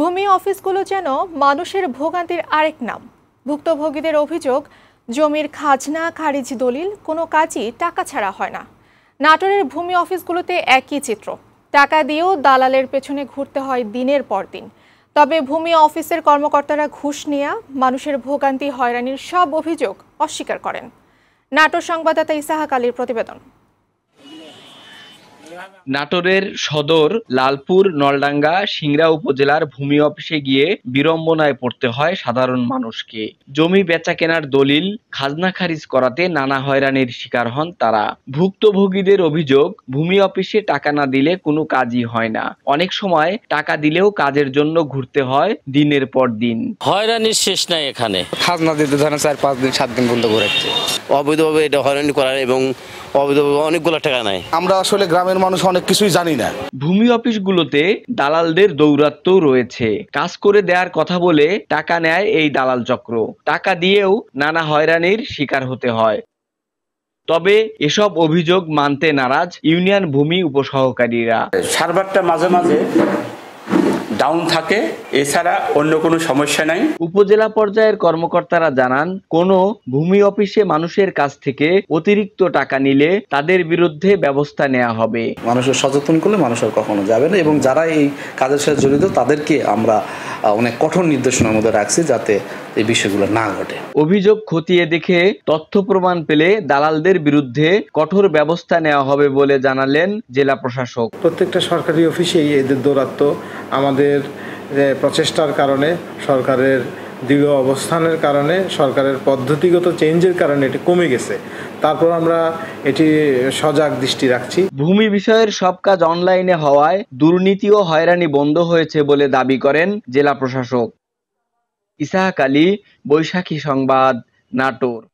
ভূমি অফিসগুলো যেন মানুষের ভোগান্তির আরেক নাম ভুক্তভোগীদের অভিযোগ জমির খাজনা খারিজ দলিল কোনো কাজই টাকা ছাড়া হয় না নাটোরের ভূমি অফিসগুলোতে একই চিত্র টাকা দিয়েও দালালের পেছনে ঘুরতে হয় দিনের পর দিন তবে ভূমি অফিসের কর্মকর্তারা ঘুষ নেয়া মানুষের ভোগান্তি হয়রানির সব অভিযোগ অস্বীকার করেন নাটোর সংবাদদাতা ইসাহাক আলীর প্রতিবেদন নাটোরের সদর লালপুর নলডাঙ্গা সিংড়া উপজেলার ভূমি অফিসে গিয়ে বিড়ম্বনায় পড়তে হয় সাধারণ মানুষকে জমি বেচা কেনার দলিল খাজনা খারিজ করাতে নানা হয়রানির শিকার হন তারা ভুক্তভোগীদের অভিযোগ ভূমি অফিসে টাকা না দিলে কোনো কাজই হয় না অনেক সময় টাকা দিলেও কাজের জন্য ঘুরতে হয় দিনের পর দিন হয়রানির শেষ নাই এখানে খাজনা দিতে ধরেন চার পাঁচ দিন সাত দিন বন্ধ ঘুরাচ্ছে অবৈধভাবে এটা হয়রানি করার এবং অনেকগুলো টাকা নাই আমরা আসলে গ্রামের মানুষ অনেক কিছুই জানি না ভূমি অফিসগুলোতে দালালদের দৌরাত্ম রয়েছে কাজ করে দেওয়ার কথা বলে টাকা নেয় এই দালাল চক্র টাকা দিয়েও নানা হয়রানির শিকার হতে হয় তবে এসব অভিযোগ মানতে নারাজ ইউনিয়ন ভূমি উপসহকারীরা সার্ভারটা মাঝে মাঝে ডাউন থাকে এছাড়া অন্য কোনো সমস্যা নাই উপজেলা পর্যায়ের কর্মকর্তারা জানান কোনো ভূমি অফিসে মানুষের কাছ থেকে অতিরিক্ত টাকা নিলে তাদের বিরুদ্ধে ব্যবস্থা নেওয়া হবে মানুষের সচেতন করলে মানুষের কখনো যাবে না এবং যারা এই কাজের সাথে জড়িত তাদেরকে আমরা অনেক কঠোর নির্দেশনার মধ্যে রাখছে যাতে এই বিষয়গুলো না ঘটে অভিযোগ খতিয়ে দেখে তথ্য প্রমাণ পেলে দালালদের বিরুদ্ধে কঠোর ব্যবস্থা নেওয়া হবে বলে জানালেন জেলা প্রশাসক প্রত্যেকটা সরকারি অফিসেই এদের দৌরাত্ম আমাদের প্রচেষ্টার কারণে সরকারের দীর্ঘ অবস্থানের কারণে সরকারের পদ্ধতিগত চেঞ্জের কারণে এটি কমে গেছে তারপর আমরা এটি সজাগ দৃষ্টি রাখছি ভূমি বিষয়ের সব কাজ অনলাইনে হওয়ায় দুর্নীতি ও হয়রানি বন্ধ হয়েছে বলে দাবি করেন জেলা প্রশাসক ইসাহাক আলী বৈশাখী সংবাদ নাটোর